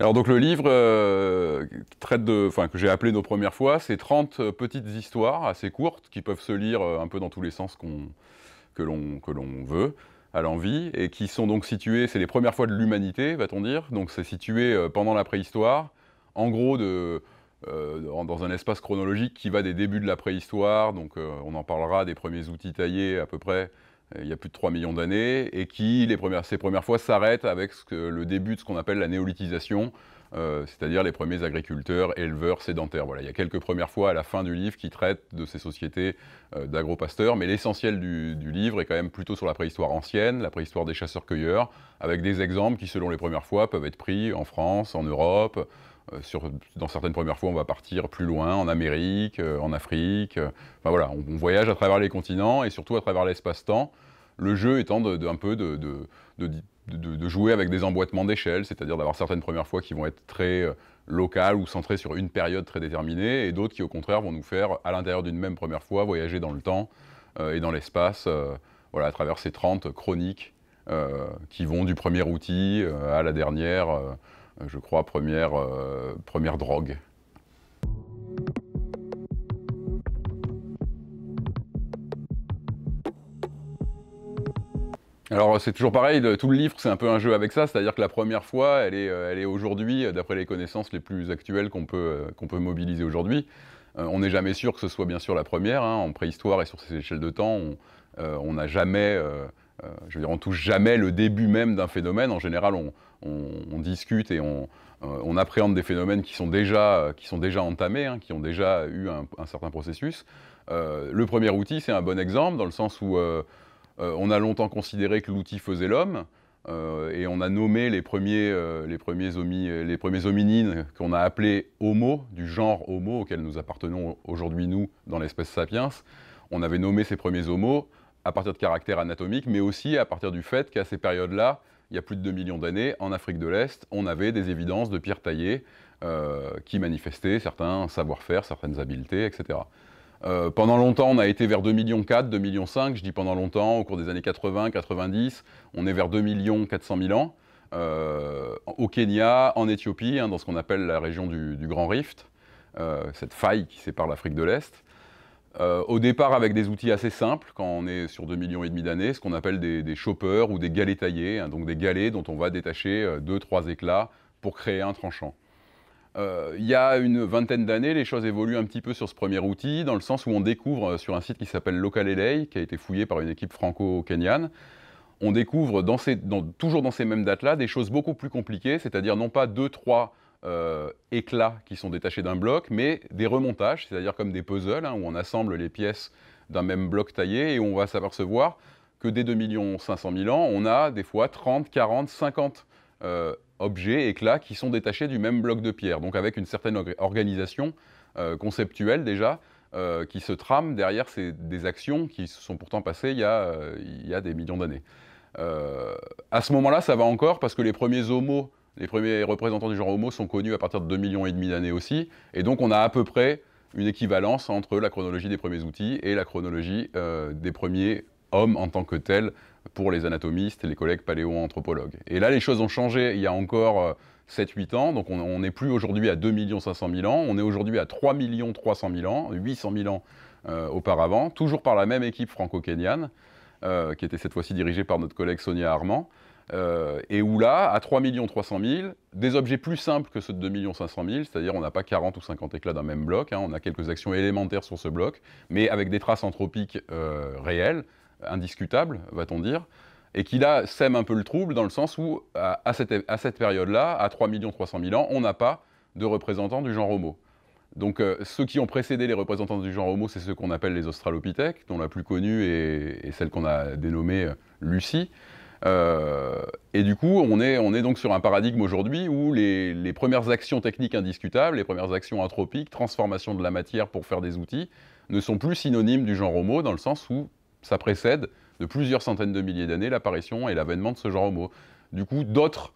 Alors donc le livre euh, traite de, enfin que j'ai appelé nos premières fois, c'est 30 euh, petites histoires assez courtes qui peuvent se lire euh, un peu dans tous les sens que l'on veut à l'envie et qui sont donc situées, c'est les premières fois de l'humanité, va-t-on dire. Donc c'est situé pendant la préhistoire, en gros dans un espace chronologique qui va des débuts de la préhistoire, donc on en parlera des premiers outils taillés à peu près euh, il y a plus de 3 millions d'années, et qui, les premières, ces premières fois, s'arrêtent avec ce le début de ce qu'on appelle la néolithisation, euh, c'est-à-dire les premiers agriculteurs, éleveurs, sédentaires. Voilà, il y a quelques premières fois à la fin du livre qui traitent de ces sociétés dagro euh, d'agropasteurs, mais l'essentiel du, livre est quand même plutôt sur la préhistoire ancienne, la préhistoire des chasseurs-cueilleurs, avec des exemples qui, selon les premières fois, peuvent être pris en France, en Europe. dans certaines premières fois, on va partir plus loin, en Amérique, en Afrique. Enfin voilà, on voyage à travers les continents et surtout à travers l'espace-temps. Le jeu étant de, un peu de, jouer avec des emboîtements d'échelle, c'est-à-dire d'avoir certaines premières fois qui vont être très euh, locales ou centrées sur une période très déterminée, et d'autres qui au contraire vont nous faire, à l'intérieur d'une même première fois, voyager dans le temps euh, et dans l'espace, euh, voilà, à travers ces 30 chroniques qui vont du premier outil à la dernière, je crois, première, première drogue. Alors c'est toujours pareil, tout le livre c'est un peu un jeu avec ça, c'est-à-dire que la première fois elle est, euh, elle est aujourd'hui, euh, d'après les connaissances les plus actuelles qu'on peut, euh, qu'on peut mobiliser aujourd'hui, on n'est jamais sûr que ce soit bien sûr la première, hein. en préhistoire et sur ces échelles de temps, on n'a jamais... je veux dire, on touche jamais le début même d'un phénomène. En général, on, discute et on, appréhende des phénomènes qui sont déjà, qui sont déjà entamés, hein, qui ont déjà eu un, un certain processus. le premier outil, c'est un bon exemple, dans le sens où euh, on a longtemps considéré que l'outil faisait l'homme. Euh, et on a nommé euh, les premiers, hominines qu'on a appelés Homo, du genre Homo auquel nous appartenons aujourd'hui, nous, dans l'espèce sapiens. On avait nommé ces premiers homos à partir de caractères anatomiques, mais aussi à partir du fait qu'à ces périodes-là, il y a plus de 2 millions d'années, en Afrique de l'Est, on avait des évidences de pierres taillées qui manifestaient certains savoir-faire, certaines habiletés, etc. Euh, pendant longtemps, on a été vers 2,4 millions, 2,5 millions. Je dis pendant longtemps, au cours des années 80, 90, on est vers 2,4 millions d'années. ans. Euh, au Kenya, en Éthiopie, hein, dans ce qu'on appelle la région du, Grand Rift, euh, cette faille qui sépare l'Afrique de l'Est. au départ, avec des outils assez simples, quand on est sur 2,5 millions et demi d'années, ce qu'on appelle des, des choppers ou des galets taillés, hein, donc des galets dont on va détacher 2-3 éclats pour créer un tranchant. Euh, il y a une vingtaine d'années, les choses évoluent un petit peu sur ce premier outil, dans le sens où on découvre euh, sur un site qui s'appelle Local LA, qui a été fouillé par une équipe franco-kenyane, on découvre toujours dans ces mêmes dates-là des choses beaucoup plus compliquées, c'est-à-dire non pas deux, trois euh, éclats qui sont détachés d'un bloc, mais des remontages, c'est-à-dire comme des puzzles, hein, où on assemble les pièces d'un même bloc taillé et on va s'apercevoir que dès 2 500 000 ans, on a des fois 30, 40, 50 euh, objets, éclats qui sont détachés du même bloc de pierre, donc avec une certaine organisation euh, conceptuelle déjà, euh, qui se trame derrière ces, des actions qui se sont pourtant passées il y a, euh, il y a des millions d'années. à ce moment-là, ça va encore parce que les premiers homos, les premiers représentants du genre homo sont connus à partir de 2 millions et demi d'années aussi, et donc on a à peu près une équivalence entre la chronologie des premiers outils et la chronologie des premiers hommes en tant que tels pour les anatomistes, et les collègues paléo-anthropologues. Et là, les choses ont changé il y a encore 7-8 euh, ans, donc on n'est plus aujourd'hui à 2 500 000 ans, on est aujourd'hui à 3 300 000 ans, 800 000 ans euh, auparavant, toujours par la même équipe franco-kenyane, euh, qui était cette fois-ci dirigée par notre collègue Sonia Armand, et où là, à 3 300 000, des objets plus simples que ceux de 2 500 000, c'est-à-dire on n'a pas 40 ou 50 éclats d'un même bloc, hein. on a quelques actions élémentaires sur ce bloc, mais avec des traces anthropiques réelles, indiscutable, va-t-on dire, et qui là sème un peu le trouble dans le sens où, à, cette, période-là, à 3 300 000 ans, on n'a pas de représentants du genre Homo. Donc euh, ceux qui ont précédé les représentants du genre Homo, c'est ce qu'on appelle les Australopithèques, dont la plus connue est, celle qu'on a dénommée euh, Lucie. Euh, et du coup, on est, on est, donc sur un paradigme aujourd'hui où les, les, premières actions techniques indiscutables, les premières actions anthropiques, transformation de la matière pour faire des outils, ne sont plus synonymes du genre Homo, dans le sens où ça précède de plusieurs centaines de milliers d'années l'apparition et l'avènement de ce genre Homo. Du coup, d'autres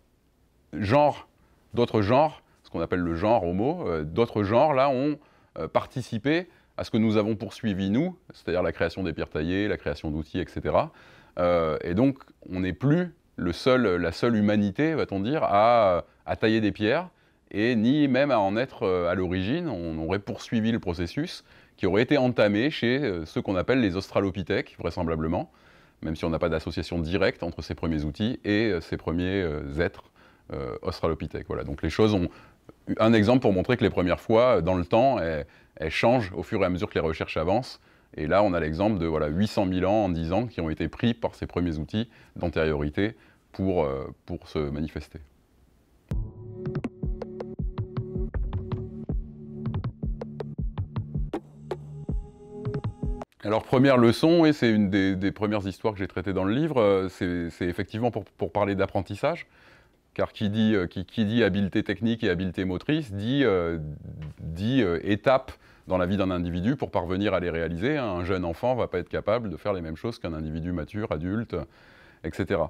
genres, d'autres genres, ce qu'on appelle le genre Homo, euh, d'autres genres là ont euh, participé à ce que nous avons poursuivi nous, c'est-à-dire la création des pierres taillées, la création d'outils, etc. Euh, et donc, on n'est plus le seul, la seule humanité, va-t-on dire, à, à, tailler des pierres et ni même à en être à l'origine. On aurait poursuivi le processus qui auraient été entamés chez euh, ceux qu'on appelle les australopithèques, vraisemblablement, même si on n'a pas d'association directe entre ces premiers outils et euh, ces premiers euh, êtres australopithèques. Voilà, donc les choses ont un exemple pour montrer que les premières fois, dans le temps, elles, changent au fur et à mesure que les recherches avancent. Et là, on a l'exemple de voilà, 800 000 ans en 10 ans qui ont été pris par ces premiers outils d'antériorité pour se manifester. Alors, première leçon, et c'est une des, premières histoires que j'ai traitées dans le livre, euh, c'est effectivement pour, parler d'apprentissage, car euh, qui dit, habileté technique et habileté motrice dit, étapes euh, étape dans la vie d'un individu pour parvenir à les réaliser. Un jeune enfant ne va pas être capable de faire les mêmes choses qu'un individu mature, adulte, etc.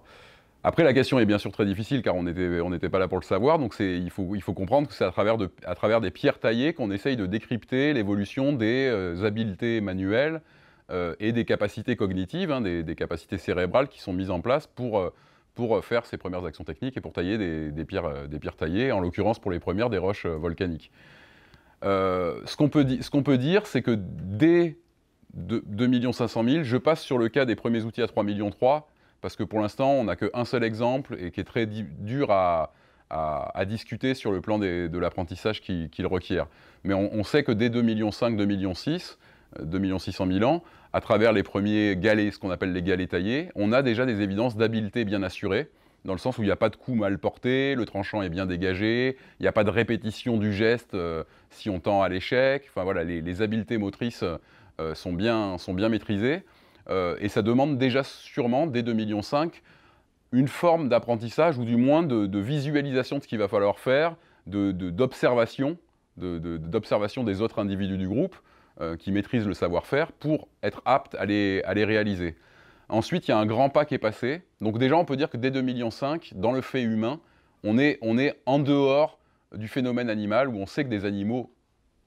Après, la question est bien sûr très difficile car on n'était on pas là pour le savoir, donc il faut, comprendre que c'est à, travers à travers des pierres taillées qu'on essaye de décrypter l'évolution des habiletés manuelles, euh, et des capacités cognitives, hein, des, capacités cérébrales qui sont mises en place pour, euh, pour euh, faire ces premières actions techniques et pour tailler des, des pierres, des pierres taillées, en l'occurrence pour les premières des roches volcaniques. ce qu'on peut, peut dire, c'est que dès 2 500 000, je passe sur le cas des premiers outils à 3 millions 3, parce que pour l'instant, on n'a qu'un seul exemple et qui est très dur à, discuter sur le plan de l'apprentissage qu'il requiert. Mais on, on, sait que dès 2 millions, 2 millions, 600 millions ans, à travers les premiers galets, ce qu'on appelle les galets taillés, on a déjà des évidences d'habileté bien assurée, dans le sens où il n'y a pas de coup mal porté, le tranchant est bien dégagé, il n'y a pas de répétition du geste euh, si on tend à l'échec. Enfin voilà, les, habiletés motrices euh, sont, bien, sont bien maîtrisées. Euh, et ça demande déjà sûrement, dès 2,5 millions, une forme d'apprentissage ou du moins de, visualisation de ce qu'il va falloir faire, d'observation, de, d'observation de, des autres individus du groupe. Euh, qui maîtrisent le savoir-faire pour être aptes à les, réaliser. Ensuite, il y a un grand pas qui est passé. Donc déjà, on peut dire que dès 2,5 dans le fait humain, on est, en dehors du phénomène animal où on sait que des animaux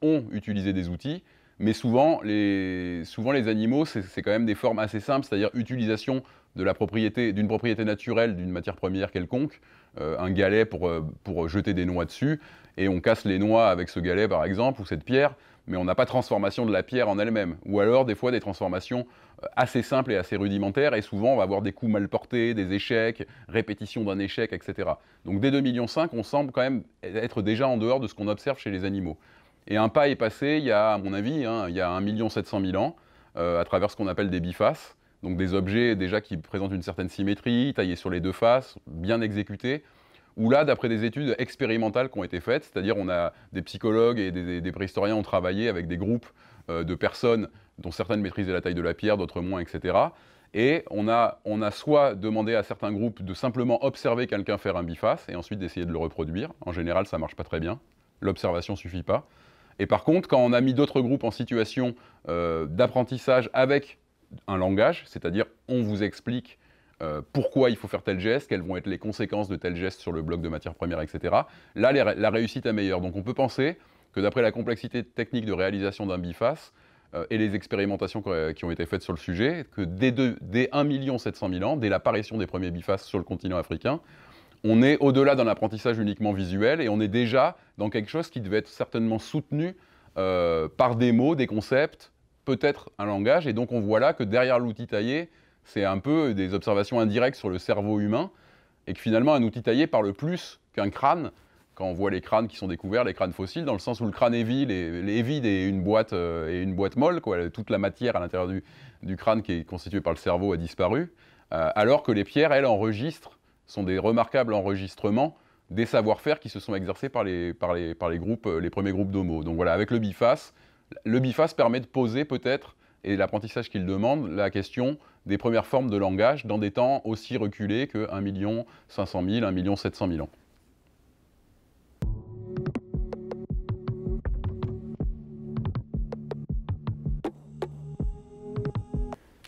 ont utilisé des outils, mais souvent les, souvent les animaux, c'est quand même des formes assez simples, c'est-à-dire utilisation d'une propriété, propriété naturelle d'une matière première quelconque, euh, un galet euh, pour, jeter des noix dessus, et on casse les noix avec ce galet par exemple, ou cette pierre, mais on n'a pas de transformation de la pierre en elle-même. Ou alors des fois des transformations euh, assez simples et assez rudimentaires, et souvent on va avoir des coups mal portés, des échecs, répétition d'un échec, etc. Donc dès 2,5 millions, on semble quand même être déjà en dehors de ce qu'on observe chez les animaux. Et un pas est passé il y a, à mon avis, hein, il y a 1 700 000 ans, à travers ce qu'on appelle des bifaces. Donc des objets déjà qui présentent une certaine symétrie, taillés sur les deux faces, bien exécutés. Ou là, d'après des études expérimentales qui ont été faites, c'est-à-dire on a des psychologues et des, préhistoriens ont travaillé avec des groupes euh, de personnes dont certaines maîtrisaient la taille de la pierre, d'autres moins, etc. Et on a, on a soit demandé à certains groupes de simplement observer quelqu'un faire un biface et ensuite d'essayer de le reproduire. En général, ça marche pas très bien. L'observation ne suffit pas. Et par contre, quand on a mis d'autres groupes en situation euh, d'apprentissage avec un langage, c'est-à-dire on vous explique euh, pourquoi il faut faire tel geste, quelles vont être les conséquences de tel geste sur le bloc de matières première, etc. Là, la réussite est meilleure. Donc on peut penser que d'après la complexité technique de réalisation d'un biface euh, et les expérimentations qui ont été faites sur le sujet, que dès, million 1 700 000 ans, dès l'apparition des premiers bifaces sur le continent africain, on est au-delà d'un apprentissage uniquement visuel et on est déjà dans quelque chose qui devait être certainement soutenu euh, par des mots, des concepts, peut-être un langage. Et donc on voit là que derrière l'outil taillé, c'est un peu des observations indirectes sur le cerveau humain, et que finalement un outil taillé parle plus qu'un crâne, quand on voit les crânes qui sont découverts, les crânes fossiles, dans le sens où le crâne est vide et, une boîte, euh, et une boîte molle, toute la matière à l'intérieur du, crâne qui est constituée par le cerveau a disparu, euh, alors que les pierres, elles, enregistrent, sont des remarquables enregistrements des savoir-faire qui se sont exercés par les, les, euh, les premiers groupes d'homo. Donc voilà, avec le biface, le biface permet de poser peut-être, et l'apprentissage qu'il demande, la question des premières formes de langage dans des temps aussi reculés que 1 500 000, 1 700 000 ans.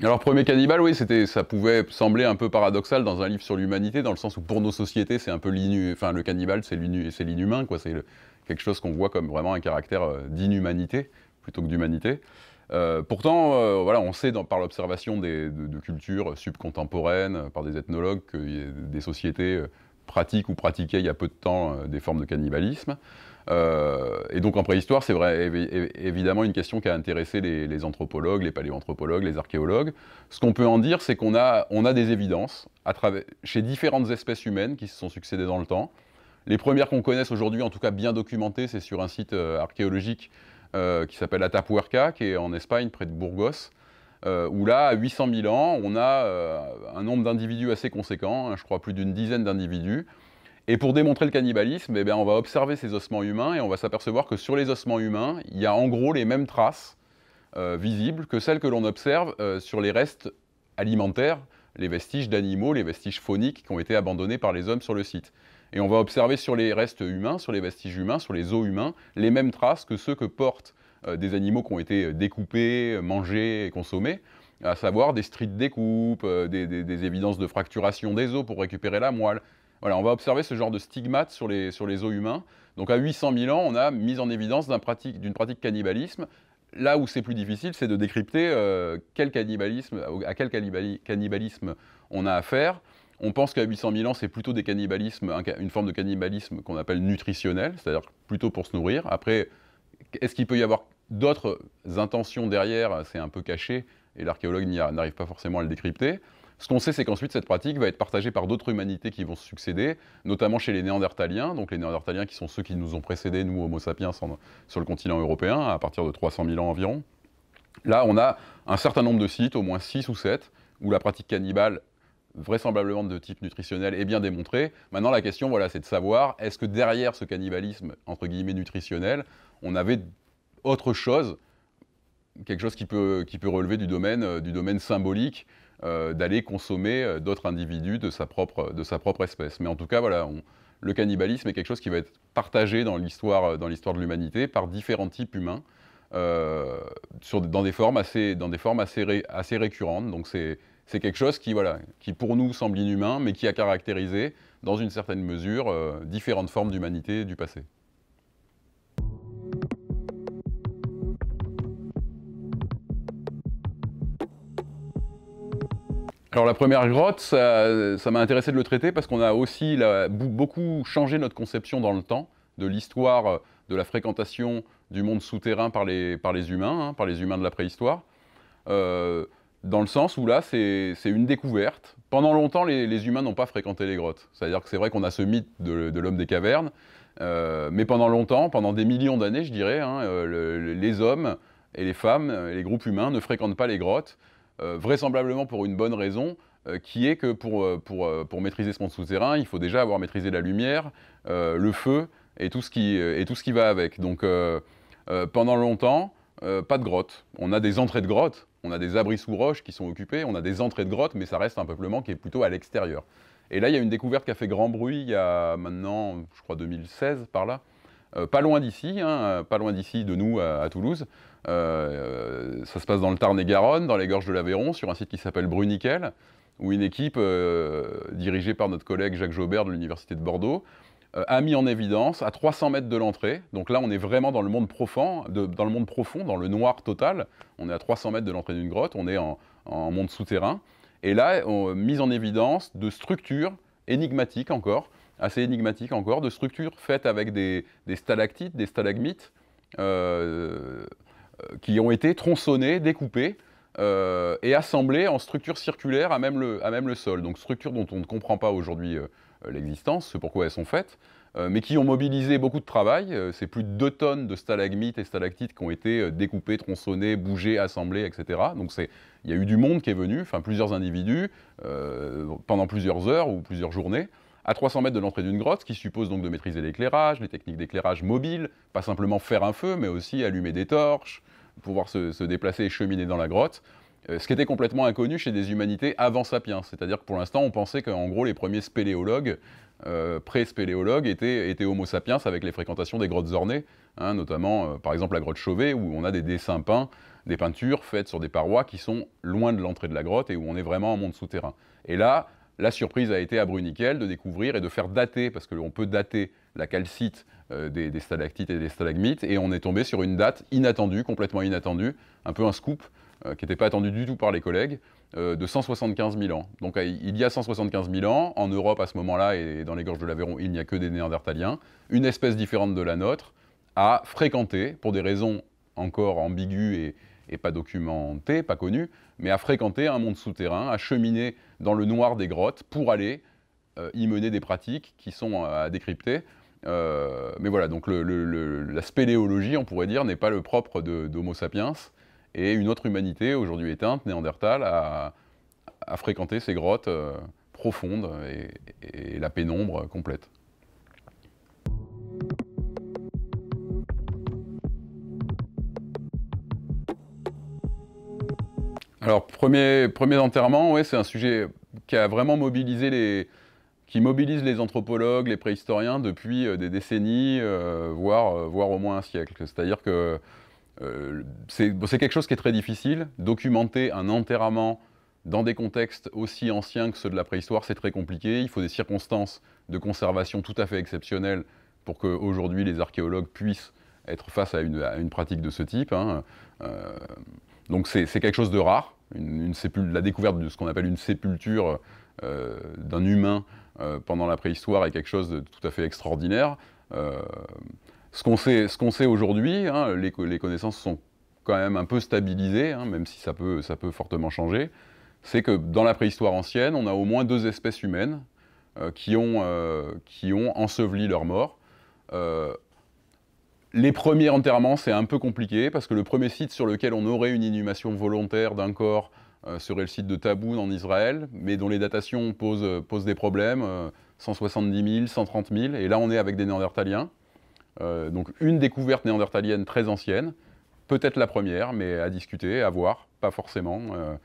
Alors, premier cannibale, oui, ça pouvait sembler un peu paradoxal dans un livre sur l'humanité, dans le sens où pour nos sociétés, c'est un peu l'inu, enfin le cannibale, c'est c'est l'inhumain, quoi. C'est quelque chose qu'on voit comme vraiment un caractère euh, d'inhumanité, plutôt que d'humanité. Euh, pourtant, euh, voilà, on sait par l'observation de, cultures subcontemporaines, euh, par des ethnologues, que des sociétés pratiquent ou pratiquaient il y a peu de temps des formes de cannibalisme. et donc en préhistoire, c'est vrai, évidemment une question qui a intéressé les, anthropologues, les paléoanthropologues, les archéologues. Ce qu'on peut en dire, c'est qu'on a, on a des évidences chez différentes espèces humaines qui se sont succédées dans le temps. Les premières qu'on connaisse aujourd'hui, en tout cas bien documentées, c'est sur un site archéologique euh, qui s'appelle Atapuerca, qui est en Espagne, près de Burgos, euh, où là, à 800 000 ans, on a euh, un nombre d'individus assez conséquent, hein, je crois plus d'une dizaine d'individus. Et pour démontrer le cannibalisme, eh on va observer ces ossements humains et on va s'apercevoir que sur les ossements humains, il y a en gros les mêmes traces visibles que celles que l'on observe sur les restes alimentaires, les vestiges d'animaux, les vestiges fauniques qui ont été abandonnés par les hommes sur le site. Et on va observer sur les restes humains, sur les vestiges humains, sur les os humains, les mêmes traces que ceux que portent euh, des animaux qui ont été euh, découpés, euh, mangés et consommés, à savoir des stries de découpe, des, évidences de fracturation des os pour récupérer la moelle. Voilà, on va observer ce genre de stigmates sur les, os humains. Donc à 800 000 ans, on a mis en évidence d'une pratique, cannibalisme là où c'est plus difficile, c'est de décrypter cannibalisme, à quel cannibalisme on a affaire, on pense qu'à 800 000 ans, c'est plutôt des cannibalismes, une forme de cannibalisme qu'on appelle nutritionnel, c'est-à-dire plutôt pour se nourrir. Après, est-ce qu'il peut y avoir d'autres intentions derrière C'est un peu caché et l'archéologue n'arrive pas forcément à le décrypter. Ce qu'on sait, c'est qu'ensuite, cette pratique va être partagée par d'autres humanités qui vont se succéder, notamment chez les Néandertaliens, donc les Néandertaliens qui sont ceux qui nous ont précédés, nous, Homo sapiens, sur le continent européen, à partir de 300 000 ans environ. Là, on a un certain nombre de sites, au moins 6 ou 7, où la pratique cannibale vraisemblablement de type nutritionnel est bien démontré. Maintenant, la question, voilà, c'est de savoir, est-ce que derrière ce cannibalisme, entre guillemets, nutritionnel, on avait autre chose, quelque chose qui peut, relever du domaine, euh, du domaine symbolique, euh, d'aller consommer euh, d'autres individus de sa, propre, de sa propre espèce. Mais en tout cas, voilà, le cannibalisme est quelque chose qui va être partagé dans l'histoire de l'humanité par différents types humains. Euh, dans des formes assez, dans des formes assez, récurrentes. Donc c'est quelque chose qui, pour nous semble inhumain, mais qui a caractérisé, dans une certaine mesure, euh, différentes formes d'humanité du passé. Alors la première grotte, ça m'a intéressé de le traiter parce qu'on a aussi beaucoup changé notre conception dans le temps de l'histoire euh, de la fréquentation du monde souterrain par les, par les humains, hein, par les humains de la préhistoire, euh, dans le sens où là, c'est une découverte. Pendant longtemps, les, humains n'ont pas fréquenté les grottes. C'est-à-dire que c'est vrai qu'on a ce mythe de, l'homme des cavernes, euh, mais pendant longtemps, pendant des millions d'années, je dirais, hein, euh, les hommes et les femmes, les groupes humains ne fréquentent pas les grottes, vraisemblablement pour une bonne raison, qui est que pour, pour, maîtriser ce monde souterrain, il faut déjà avoir maîtrisé la lumière, le feu et tout ce qui, et tout ce qui va avec. Donc, euh, pendant longtemps, euh, pas de grottes. On a des entrées de grottes, on a des abris sous roches qui sont occupés, on a des entrées de grottes, mais ça reste un peuplement qui est plutôt à l'extérieur. Et là, il y a une découverte qui a fait grand bruit il y a maintenant, je crois 2016, par là, euh, pas loin d'ici, hein, pas loin d'ici de nous à, Toulouse. ça se passe dans le Tarn-et-Garonne, dans les gorges de l'Aveyron, sur un site qui s'appelle Bruniquel, où une équipe dirigée par notre collègue Jacques Jaubert de l'Université de Bordeaux euh, a mis en évidence à 300 mètres de l'entrée. Donc là, on est vraiment dans le monde profond, dans le monde profond, dans le noir total. On est à 300 mètres de l'entrée d'une grotte, on est en, monde souterrain. Et là, on, euh, mise en évidence de structures énigmatiques encore, assez énigmatiques encore, de structures faites avec des, stalactites, des stalagmites, euh, qui ont été tronçonnées, découpées. et assemblées en structures circulaires à même, le, sol, donc structures dont on ne comprend pas aujourd'hui euh, l'existence, ce pourquoi elles sont faites, euh, mais qui ont mobilisé beaucoup de travail. Euh, c'est plus de 2 tonnes de stalagmites et stalactites qui ont été découpées, tronçonnées, bougées, assemblées, etc. Donc il y a eu du monde qui est venu, enfin plusieurs individus, pendant plusieurs heures ou plusieurs journées, à 300 mètres de l'entrée d'une grotte, ce qui suppose donc de maîtriser l'éclairage, les techniques d'éclairage mobile, pas simplement faire un feu, mais aussi allumer des torches, pouvoir se déplacer et cheminer dans la grotte. Euh, ce qui était complètement inconnu chez des humanités avant Sapiens. C'est-à-dire que pour l'instant, on pensait qu'en gros, les premiers spéléologues, euh, pré-spéléologues, étaient, Homo sapiens avec les fréquentations des grottes ornées, hein, notamment euh, par exemple la grotte Chauvet, où on a des dessins peints, des peintures faites sur des parois qui sont loin de l'entrée de la grotte et où on est vraiment en monde souterrain. Et là, la surprise a été à Bruniquel de découvrir et de faire dater, parce qu'on peut dater la calcite des, stalactites et des stalagmites, et on est tombé sur une date inattendue, complètement inattendue, un peu un scoop, euh, qui n'était pas attendu du tout par les collègues, euh, de 175 000 ans. Donc euh, il y a 175 000 ans, en Europe à ce moment-là, et dans les gorges de l'Aveyron, il n'y a que des Néandertaliens, une espèce différente de la nôtre a fréquenté, pour des raisons encore ambiguës et, pas documentées, pas connues, mais a fréquenté un monde souterrain, a cheminé dans le noir des grottes pour aller y mener des pratiques qui sont à décrypter. mais voilà, donc la spéléologie, on pourrait dire, n'est pas le propre d'Homo sapiens. Et une autre humanité, aujourd'hui éteinte, Néandertal, a, fréquenté ces grottes euh, profondes et, la pénombre complète. Alors, premier, premier enterrement, c'est un sujet qui a vraiment mobilisé les, qui mobilise les anthropologues, les préhistoriens depuis euh, des décennies, euh, voire, voire, au moins un siècle. C'est-à-dire que euh, c'est quelque chose qui est très difficile. Documenter un enterrement dans des contextes aussi anciens que ceux de la préhistoire, c'est très compliqué. Il faut des circonstances de conservation tout à fait exceptionnelles pour qu'aujourd'hui les archéologues puissent être face à une, pratique de ce type. Hein. Euh, donc c'est quelque chose de rare, la découverte de ce qu'on appelle une sépulture euh, d'un humain pendant la préhistoire est quelque chose de tout à fait extraordinaire. Ce qu'on sait, aujourd'hui, hein, les, connaissances sont quand même un peu stabilisées, hein, même si ça peut, fortement changer, c'est que dans la préhistoire ancienne, on a au moins deux espèces humaines euh, qui, ont, euh, qui enseveli leur mort. Euh, les premiers enterrements, c'est un peu compliqué, parce que le premier site sur lequel on aurait une inhumation volontaire d'un corps serait le site de Taboun en Israël, mais dont les datations posent, posent des problèmes, 170 000, 130 000, et là on est avec des Néandertaliens. Euh, donc une découverte néandertalienne très ancienne, peut-être la première, mais à discuter, à voir, pas forcément, euh,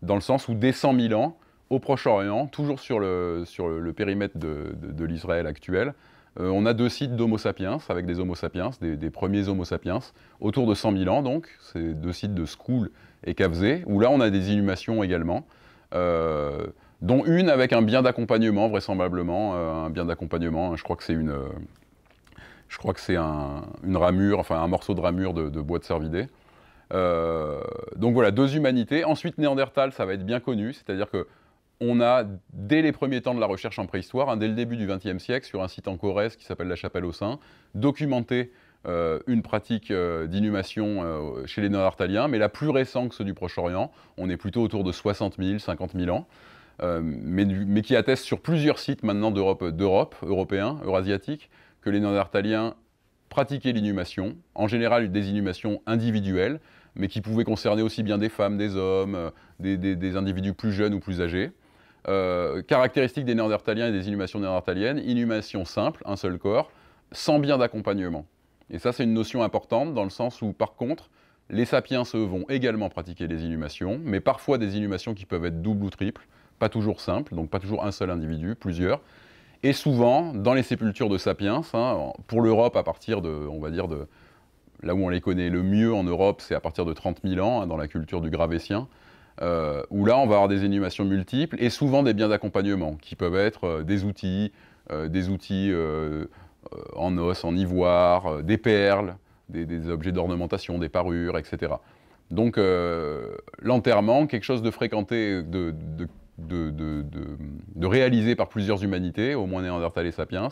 dans le sens où dès 100 000 ans, au Proche-Orient, toujours sur le, sur le, périmètre de, de, l'Israël actuel, euh, on a deux sites d'Homo sapiens, avec des Homo sapiens, des, premiers Homo sapiens, autour de 100 000 ans donc, c'est deux sites de School et Kavzé, où là on a des inhumations également, dont une avec un bien d'accompagnement vraisemblablement, un bien d'accompagnement, hein, je crois que c'est une... Je crois que c'est un, une ramure, enfin un morceau de ramure de, bois de cervidé. Euh, donc voilà, deux humanités. Ensuite, Néandertal, ça va être bien connu, c'est-à-dire que on a, dès les premiers temps de la recherche en préhistoire, hein, dès le début du XXe siècle, sur un site en Corrèze qui s'appelle la Chapelle aux Saints, documenté euh, une pratique euh, d'inhumation chez les Néandertaliens, mais la plus récente que ceux du Proche-Orient, on est plutôt autour de 60 000, 50 000 ans. Mais, qui atteste sur plusieurs sites maintenant d'Europe, d'Europe, européens, eurasiatiques, que les Néandertaliens pratiquaient l'inhumation, en général des inhumations individuelles, mais qui pouvaient concerner aussi bien des femmes, des hommes, euh, des, individus plus jeunes ou plus âgés. Euh, caractéristique des Néandertaliens et des inhumations néandertaliennes, inhumation simple, un seul corps, sans bien d'accompagnement. Et ça, c'est une notion importante dans le sens où, par contre, les sapiens, eux, vont également pratiquer des inhumations, mais parfois des inhumations qui peuvent être doubles ou triples, pas toujours simples, donc pas toujours un seul individu, plusieurs, et souvent, dans les sépultures de Sapiens, hein, pour l'Europe, à partir de, on va dire, de là où on les connaît le mieux en Europe, c'est à partir de 30 000 ans, hein, dans la culture du gravétien, euh, où là, on va avoir des inhumations multiples et souvent des biens d'accompagnement, qui peuvent être euh, des outils, euh, des outils en os, en ivoire, des perles, des, objets d'ornementation, des parures, etc. Donc l'enterrement, quelque chose de fréquenté, de, de de, réaliser par plusieurs humanités, au moins Néandertal et Sapiens,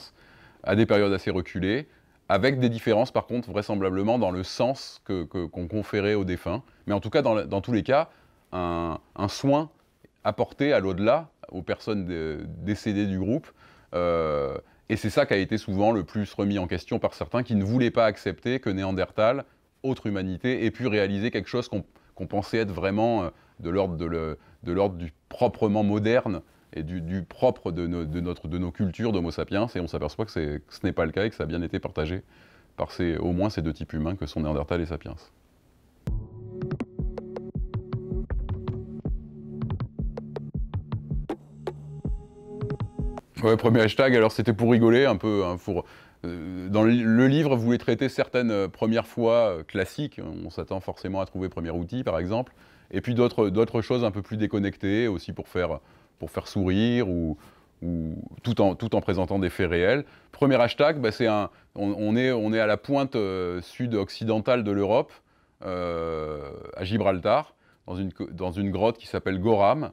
à des périodes assez reculées, avec des différences par contre vraisemblablement dans le sens qu'on conférait aux défunts, mais en tout cas dans, tous les cas, un, soin apporté à l'au-delà, aux personnes décédées du groupe, euh, et c'est ça qui a été souvent le plus remis en question par certains qui ne voulaient pas accepter que Néandertal, autre humanité, ait pu réaliser quelque chose qu'on pensait être vraiment euh, de l'ordre de du proprement moderne et du, propre de, notre, de nos cultures d'Homo sapiens, et on s'aperçoit que, ce n'est pas le cas et que ça a bien été partagé par ces, au moins ces deux types humains que sont Néandertal et sapiens. Ouais, premier hashtag, alors c'était pour rigoler un peu, hein, pour, euh, dans le livre, vous voulez traiter certaines euh, premières fois euh, classiques, on s'attend forcément à trouver premier outil par exemple, et puis d'autres choses un peu plus déconnectées aussi pour faire, sourire ou, tout, en, présentant des faits réels. Premier hashtag, bah, c'est on, est, à la pointe euh, sud-occidentale de l'Europe, euh, à Gibraltar, dans une, grotte qui s'appelle Goram,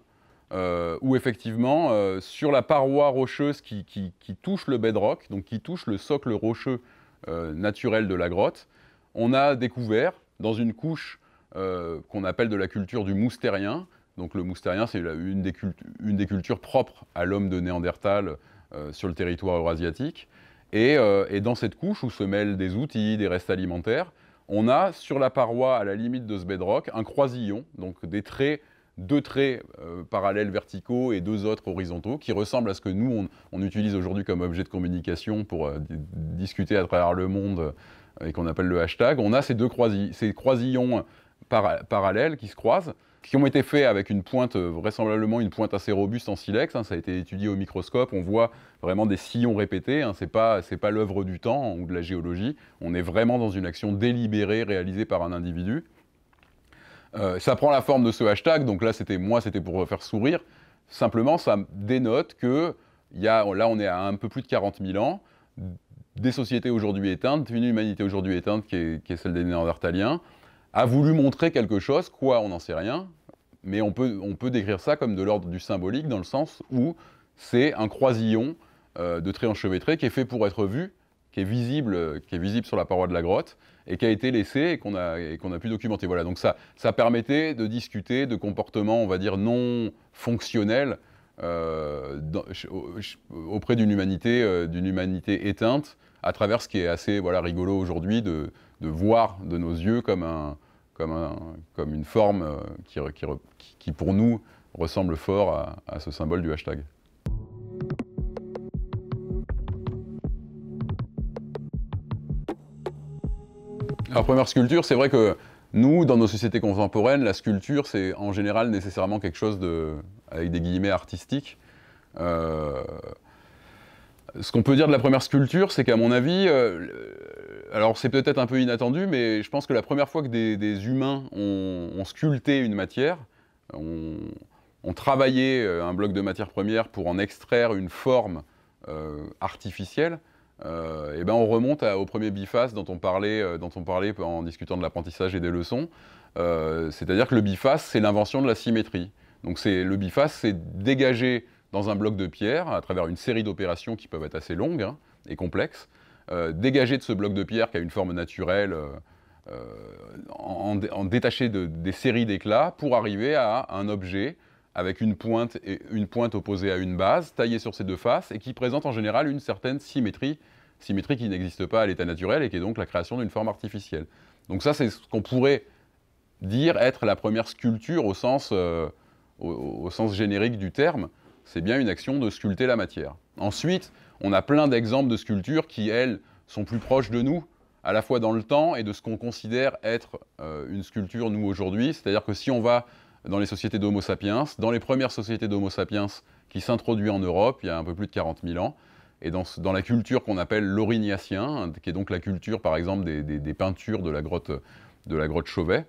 euh, où effectivement, sur la paroi rocheuse qui, qui, touche le bedrock, donc qui touche le socle rocheux naturel de la grotte, on a découvert, dans une couche euh, qu'on appelle de la culture du moustérien. Donc le moustérien, c'est une, des cultures propres à l'homme de Néandertal euh, sur le territoire eurasiatique. Euh, et, dans cette couche où se mêlent des outils, des restes alimentaires, on a sur la paroi, à la limite de ce bedrock, un croisillon, donc des traits, deux traits parallèles verticaux et deux autres horizontaux, qui ressemblent à ce que nous, on, utilise aujourd'hui comme objet de communication pour discuter à travers le monde et qu'on appelle le hashtag. On a ces deux ces croisillons parallèles qui se croisent, qui ont été faits avec une pointe, euh, vraisemblablement une pointe assez robuste en silex. Hein. ça a été étudié au microscope. On voit vraiment des sillons répétés. Hein, c'est pas pas l'œuvre du temps ou de la géologie. On est vraiment dans une action délibérée réalisée par un individu. Euh, ça prend la forme de ce hashtag. Donc là, c'était moi, c'était pour faire sourire. Simplement, ça dénote que y a, là, on est à un peu plus de 40 000 ans des sociétés aujourd'hui éteintes, une humanité aujourd'hui éteinte qui qui est, celle des Néandertaliens a voulu montrer quelque chose, quoi, on n'en sait rien, mais on peut, on peut décrire ça comme de l'ordre du symbolique, dans le sens où c'est un croisillon euh, de traits enchevêtrés qui est fait pour être vu, qui est visible, qui est visible sur la paroi de la grotte, et qui a été laissé et qu'on a, qu'on a pu documenter. Voilà, donc ça, ça permettait de discuter de comportements, on va dire, non fonctionnels euh, auprès d'une humanité, euh, d'une humanité éteinte, à travers ce qui est assez voilà, rigolo aujourd'hui de, de voir de nos yeux comme un, comme, une forme euh, qui, pour nous, ressemble fort à, ce symbole du hashtag. Alors première sculpture, c'est vrai que nous, dans nos sociétés contemporaines, la sculpture, c'est en général nécessairement quelque chose de, avec des guillemets artistiques. Euh, ce qu'on peut dire de la première sculpture, c'est qu'à mon avis, euh, alors c'est peut-être un peu inattendu, mais je pense que la première fois que des, humains ont, sculpté une matière, ont, travaillé euh, un bloc de matière première pour en extraire une forme euh, artificielle, euh, et ben, on remonte au premier biface dont on parlait, dont on parlait en discutant de l'apprentissage et des leçons. C'est-à-dire que le biface, c'est l'invention de la symétrie. Donc le biface, c'est dégager dans un bloc de pierre, à travers une série d'opérations qui peuvent être assez longues hein, et complexes, euh, dégagé de ce bloc de pierre qui a une forme naturelle, euh, euh, en, détacher détaché des séries d'éclats, pour arriver à un objet avec une pointe, et une pointe opposée à une base, taillée sur ses deux faces, et qui présente en général une certaine symétrie, symétrie qui n'existe pas à l'état naturel et qui est donc la création d'une forme artificielle. Donc ça, c'est ce qu'on pourrait dire être la première sculpture au sens, au sens générique du terme. C'est bien une action de sculpter la matière. Ensuite, on a plein d'exemples de sculptures qui, elles, sont plus proches de nous, à la fois dans le temps et de ce qu'on considère être euh, une sculpture, nous, aujourd'hui. C'est-à-dire que si on va dans les sociétés d'Homo sapiens, dans les premières sociétés d'Homo sapiens qui s'introduit en Europe, il y a un peu plus de 40 000 ans, et dans, la culture qu'on appelle l'aurignacien, qui est donc la culture, par exemple, des, peintures de la grotte, de la grotte Chauvet,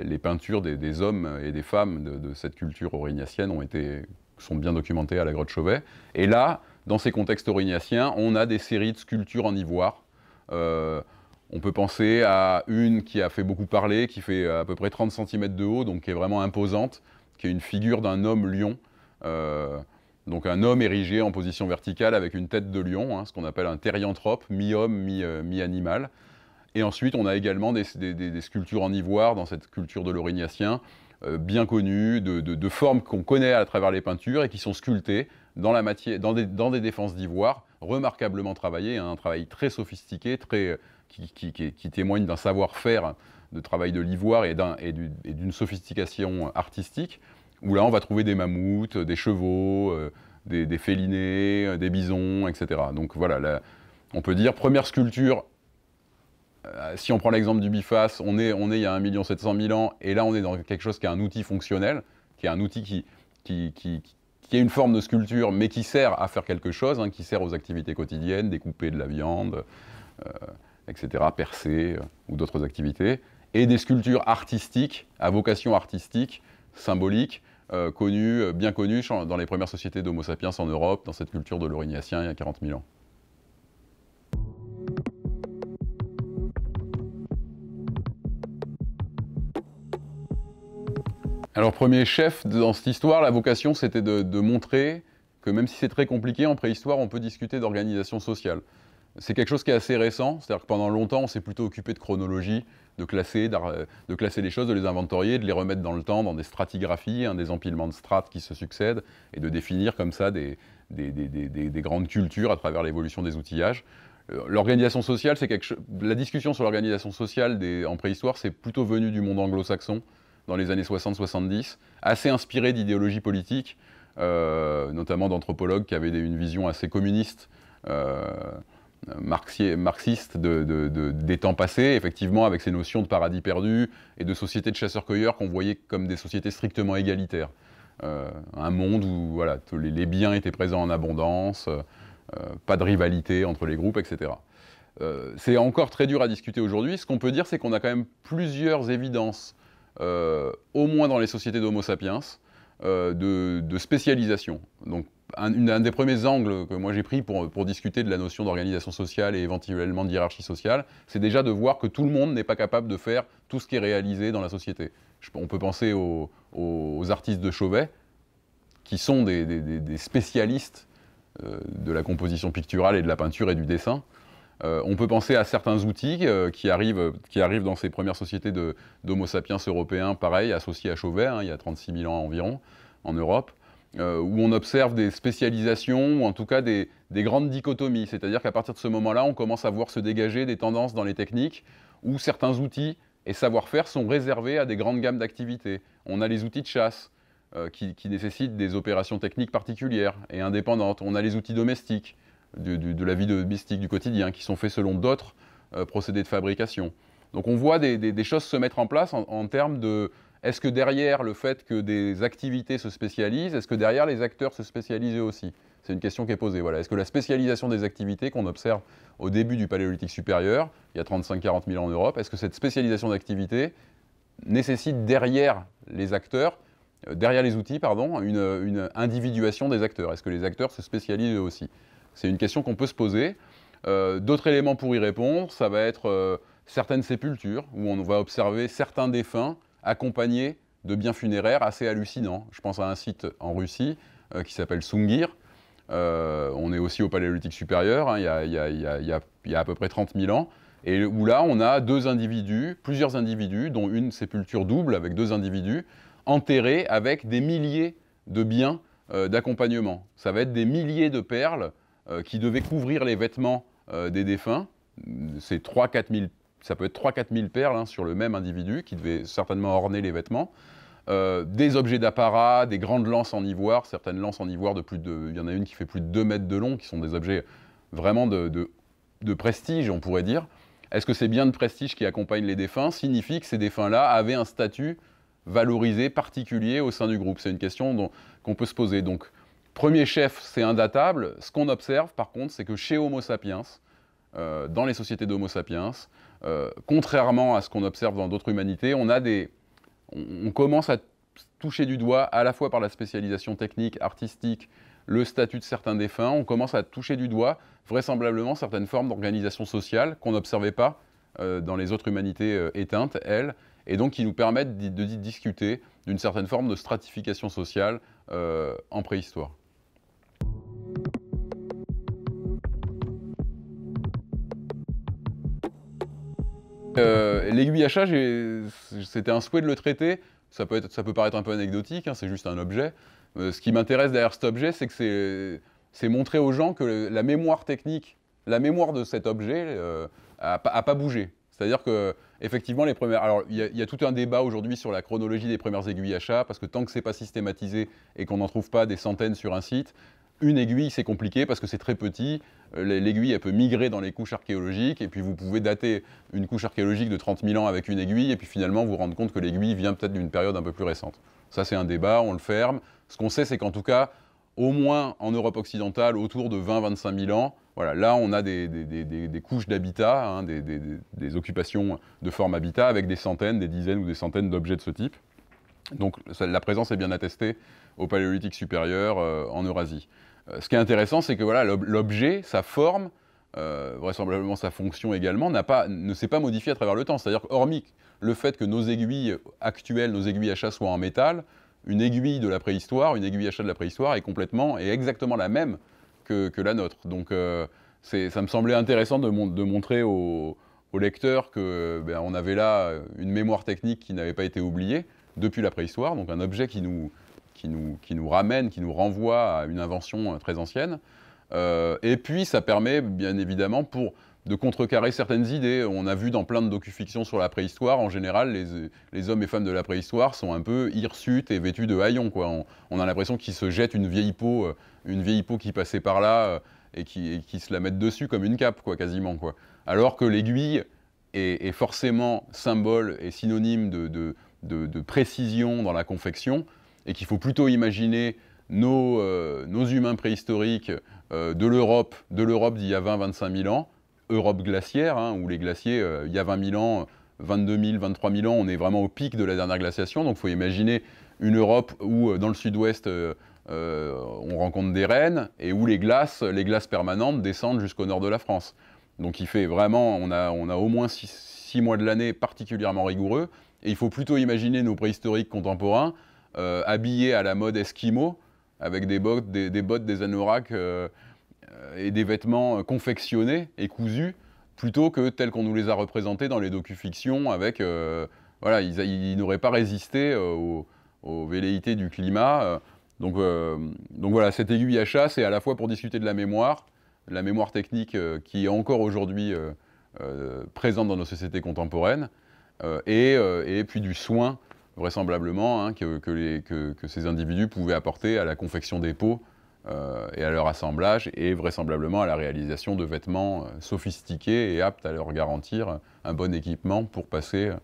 les peintures des, hommes et des femmes de, cette culture aurignacienne ont été, sont bien documentées à la grotte Chauvet. Et là, dans ces contextes aurignaciens, on a des séries de sculptures en ivoire. Euh, on peut penser à une qui a fait beaucoup parler, qui fait à peu près 30 cm de haut, donc qui est vraiment imposante, qui est une figure d'un homme lion. Euh, donc un homme érigé en position verticale avec une tête de lion, hein, ce qu'on appelle un terrianthrope, mi-homme, euh, mi-animal. et ensuite, on a également des, sculptures en ivoire, dans cette culture de l'orignacien, bien connues, de formes qu'on connaît à travers les peintures et qui sont sculptées dans, la matière, dans, des, dans des défenses d'ivoire remarquablement travaillées, hein, un travail très sophistiqué, très, euh, qui, témoigne d'un savoir-faire de travail de l'ivoire et d'une sophistication artistique, où là on va trouver des mammouths, des chevaux, euh, des, félinés, euh, des bisons, etc. Donc voilà, on peut dire première sculpture, si on prend l'exemple du biface, on est, on est il y a 1 700 000 ans, et là on est dans quelque chose qui est un outil fonctionnel, qui est un outil qui, qui, qui est une forme de sculpture, mais qui sert à faire quelque chose, hein, qui sert aux activités quotidiennes, découper de la viande, euh, etc., percer euh, ou d'autres activités, et des sculptures artistiques, à vocation artistique, symbolique, euh, bien connues dans les premières sociétés d'Homo sapiens en Europe, dans cette culture de l'Aurignacien il y a 40 000 ans. Alors, premier chef, dans cette histoire, la vocation, c'était de, montrer que même si c'est très compliqué, en préhistoire, on peut discuter d'organisation sociale. C'est quelque chose qui est assez récent, c'est-à-dire que pendant longtemps, on s'est plutôt occupé de chronologie, de classer, les choses, de les inventorier, de les remettre dans le temps, dans des stratigraphies, hein, des empilements de strates qui se succèdent, et de définir comme ça des, grandes cultures à travers l'évolution des outillages. Euh, l'organisation sociale, c'est quelque La discussion sur l'organisation sociale en préhistoire, c'est plutôt venu du monde anglo-saxon, dans les années 60-70, assez inspiré d'idéologies politiques, euh, notamment d'anthropologues qui avaient une vision assez communiste, euh, marxiste de, des temps passés, effectivement avec ces notions de paradis perdu et de sociétés de chasseurs-cueilleurs qu'on voyait comme des sociétés strictement égalitaires. Euh, un monde où voilà, les, biens étaient présents en abondance, pas de rivalité entre les groupes, etc. c'est encore très dur à discuter aujourd'hui. Ce qu'on peut dire, c'est qu'on a quand même plusieurs évidences euh, au moins dans les sociétés d'Homo sapiens, euh, de, spécialisation. Donc, un, des premiers angles que moi j'ai pris pour, discuter de la notion d'organisation sociale et éventuellement de hiérarchie sociale, c'est déjà de voir que tout le monde n'est pas capable de faire tout ce qui est réalisé dans la société. on peut penser aux, artistes de Chauvet, qui sont des, spécialistes euh, de la composition picturale et de la peinture et du dessin, euh, on peut penser à certains outils euh, qui, arrivent, dans ces premières sociétés d'Homo sapiens européens, pareil, associés à Chauvet, hein, il y a 36 000 ans environ, en Europe, euh, où on observe des spécialisations, ou en tout cas des, grandes dichotomies. C'est-à-dire qu'à partir de ce moment-là, on commence à voir se dégager des tendances dans les techniques, où certains outils et savoir-faire sont réservés à des grandes gammes d'activités. On a les outils de chasse, qui nécessitent des opérations techniques particulières et indépendantes. On a les outils domestiques de la vie de mystique du quotidien, qui sont faits selon d'autres euh, procédés de fabrication. Donc on voit des, choses se mettre en place en, termes de est-ce que derrière le fait que des activités se spécialisent, est-ce que derrière les acteurs se spécialisent aussi C'est une question qui est posée. Voilà. Est-ce que la spécialisation des activités qu'on observe au début du paléolithique supérieur, il y a 35-40 000 ans en Europe, est-ce que cette spécialisation d'activités nécessite derrière les acteurs, euh, derrière les outils, pardon, une, une individuation des acteurs Est-ce que les acteurs se spécialisent eux aussi c'est une question qu'on peut se poser. Euh, d'autres éléments pour y répondre, ça va être euh, certaines sépultures où on va observer certains défunts accompagnés de biens funéraires assez hallucinants. Je pense à un site en Russie euh, qui s'appelle Sungir. on est aussi au Paléolithique supérieur, hein, il y, y, a à peu près 30 000 ans, et où là on a deux individus, plusieurs individus, dont une sépulture double avec deux individus, enterrés avec des milliers de biens d'accompagnement. Ça va être des milliers de perles euh, qui devait couvrir les vêtements euh, des défunts. C'est 3 ça peut être 3 4 000 perles hein, sur le même individu qui devait certainement orner les vêtements. Euh, des objets d'apparat, des grandes lances en ivoire, certaines lances en ivoire de plus de... Il y en a une qui fait plus de 2 mètres de long, qui sont des objets vraiment de, de, prestige, on pourrait dire. Est-ce que ces biens de prestige qui accompagnent les défunts signifie que ces défunts-là avaient un statut valorisé particulier au sein du groupe C'est une question qu'on peut se poser. Donc, Premier chef, c'est indatable. Ce qu'on observe, par contre, c'est que chez Homo sapiens, euh, dans les sociétés d'Homo sapiens, euh, contrairement à ce qu'on observe dans d'autres humanités, on, a des, on, commence à toucher du doigt, à la fois par la spécialisation technique, artistique, le statut de certains défunts, on commence à toucher du doigt vraisemblablement certaines formes d'organisation sociale qu'on n'observait pas euh, dans les autres humanités éteintes, elles, et donc qui nous permettent de discuter d'une certaine forme de stratification sociale en préhistoire. Euh, l'aiguille à chat, c'était un souhait de le traiter. Ça peut, paraître un peu anecdotique, hein, c'est juste un objet. Euh, ce qui m'intéresse derrière cet objet, c'est que c'est montrer aux gens que la mémoire technique, la mémoire de cet objet n'a euh, a, pas bougé. C'est-à-dire que, effectivement, les premières. il y, a tout un débat aujourd'hui sur la chronologie des premières aiguilles à chat, parce que tant que ce n'est pas systématisé et qu'on n'en trouve pas des centaines sur un site, une aiguille, c'est compliqué parce que c'est très petit. Euh, l'aiguille, elle peut migrer dans les couches archéologiques. Et puis, vous pouvez dater une couche archéologique de 30 000 ans avec une aiguille. Et puis, finalement, vous vous compte que l'aiguille vient peut-être d'une période un peu plus récente. Ça, c'est un débat, on le ferme. Ce qu'on sait, c'est qu'en tout cas, au moins en Europe occidentale, autour de 20-25 000 ans, voilà, là, on a des, couches d'habitat, hein, des, occupations de forme habitat avec des centaines, des dizaines ou des centaines d'objets de ce type. Donc, la présence est bien attestée au Paléolithique supérieur euh, en Eurasie. Euh, ce qui est intéressant, c'est que voilà, l'objet, sa forme, euh, vraisemblablement sa fonction également, pas, ne s'est pas modifié à travers le temps. C'est-à-dire hormis le fait que nos aiguilles actuelles, nos aiguilles à chat soient en métal, une aiguille de la préhistoire, une aiguille à chat de la préhistoire est complètement et exactement la même que, la nôtre. Donc euh, ça me semblait intéressant de, montrer aux lecteurs que ben, on avait là une mémoire technique qui n'avait pas été oubliée depuis la préhistoire, donc un objet qui nous, qui nous, ramène, qui nous renvoie à une invention euh, très ancienne. Euh, et puis, ça permet, bien évidemment, de contrecarrer certaines idées. On a vu dans plein de docufictions sur la préhistoire, en général, les, hommes et femmes de la préhistoire sont un peu hirsutes et vêtus de haillons. On, a l'impression qu'ils se jettent une vieille peau, euh, une vieille peau qui passait par là et qui, se la mettent dessus comme une cape, quoi, quasiment. Alors que l'aiguille est, forcément symbole et synonyme de précision dans la confection et qu'il faut plutôt imaginer nos, euh, humains préhistoriques euh, de l'Europe, de l'Europe d'il y a 20-25 000 ans, Europe glaciaire, hein, où les glaciers, euh, il y a 20 000 ans, 22 000, 23 000 ans, on est vraiment au pic de la dernière glaciation. Donc il faut imaginer une Europe où, dans le sud-ouest, on rencontre des rennes et où les glaces, les glaces permanentes descendent jusqu'au nord de la France. Donc il fait vraiment, on a, on a au moins 6 mois de l'année particulièrement rigoureux. Et il faut plutôt imaginer nos préhistoriques contemporains euh, habillés à la mode esquimau, avec des bottes, des, bottes, des anoraks euh, euh, et des vêtements confectionnés et cousus, plutôt que tels qu'on nous les a représentés dans les docufictions, avec voilà, ils, n'auraient pas résisté aux, velléités du climat. donc, voilà, cette aiguille à chat, c'est à la fois pour discuter de la mémoire, la mémoire technique qui est encore aujourd'hui présente dans nos sociétés contemporaines, et, et, puis du soin vraisemblablement hein, que, ces individus pouvaient apporter à la confection des pots euh, et à leur assemblage et vraisemblablement à la réalisation de vêtements euh, sophistiqués et aptes à leur garantir un bon équipement pour passer euh,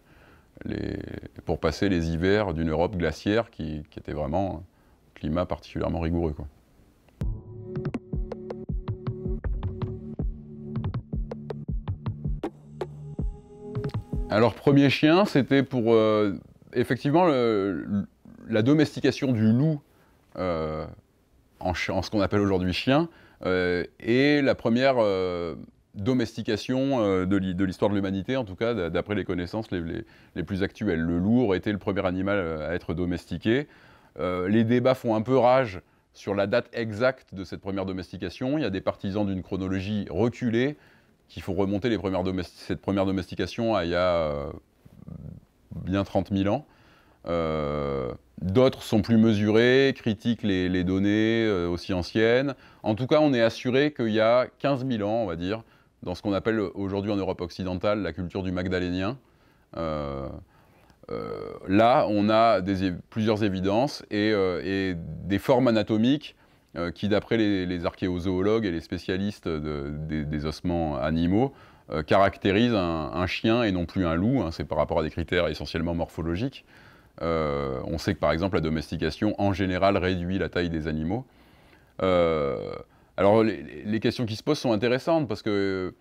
les, pour passer les hivers d'une Europe glaciaire qui, était vraiment un climat particulièrement rigoureux. Alors premier chien, c'était pour effectivement, la domestication du loup euh, en, ce qu'on appelle aujourd'hui chien euh, est la première euh, domestication de l'histoire de l'humanité, en tout cas d'après les connaissances les, plus actuelles. Le loup aurait été le premier animal à être domestiqué. les débats font un peu rage sur la date exacte de cette première domestication. Il y a des partisans d'une chronologie reculée qui font remonter les premières cette première domestication à il y a bien 30 000 ans. Euh, d'autres sont plus mesurés, critiquent les, données euh, aussi anciennes. En tout cas, on est assuré qu'il y a 15 000 ans, on va dire, dans ce qu'on appelle aujourd'hui en Europe occidentale la culture du Magdalénien. Euh, là, on a plusieurs évidences et, des formes anatomiques qui, d'après les, archéozoologues et les spécialistes des ossements animaux, euh, caractérise un, chien et non plus un loup. Hein, c'est par rapport à des critères essentiellement morphologiques. Euh, on sait que par exemple la domestication en général réduit la taille des animaux. Euh, alors les, questions qui se posent sont intéressantes parce que,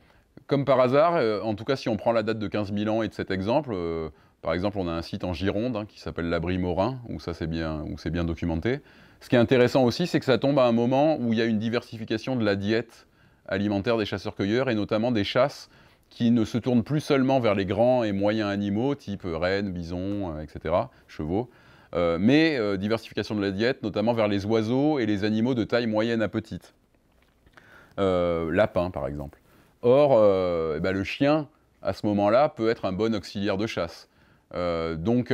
comme par hasard, en tout cas si on prend la date de 15 000 ans et de cet exemple, par exemple on a un site en Gironde hein, qui s'appelle l'Abri Morin, où ça c'est bien, bien, documenté. Ce qui est intéressant aussi, c'est que ça tombe à un moment où il y a une diversification de la diète alimentaire des chasseurs-cueilleurs et notamment des chasses qui ne se tournent plus seulement vers les grands et moyens animaux, type rennes, bisons, euh, etc., chevaux, euh, mais euh, diversification de la diète, notamment vers les oiseaux et les animaux de taille moyenne à petite. lapin, par exemple. Or, eh ben, le chien, à ce moment-là, peut être un bon auxiliaire de chasse. donc,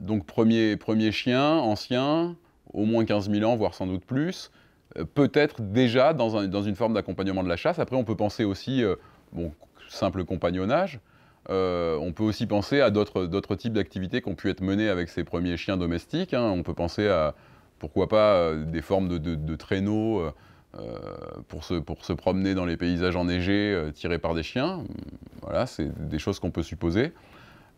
donc premier, premier chien, ancien, au moins 15 000 ans, voire sans doute plus, euh, peut-être déjà dans, une forme d'accompagnement de la chasse. Après, on peut penser aussi, euh, bon, simple compagnonnage. Euh, on peut aussi penser à d'autres types d'activités qui ont pu être menées avec ces premiers chiens domestiques. Hein. On peut penser à, pourquoi pas, des formes de, traîneaux pour, se, promener dans les paysages enneigés tirés par des chiens. Voilà, c'est des choses qu'on peut supposer.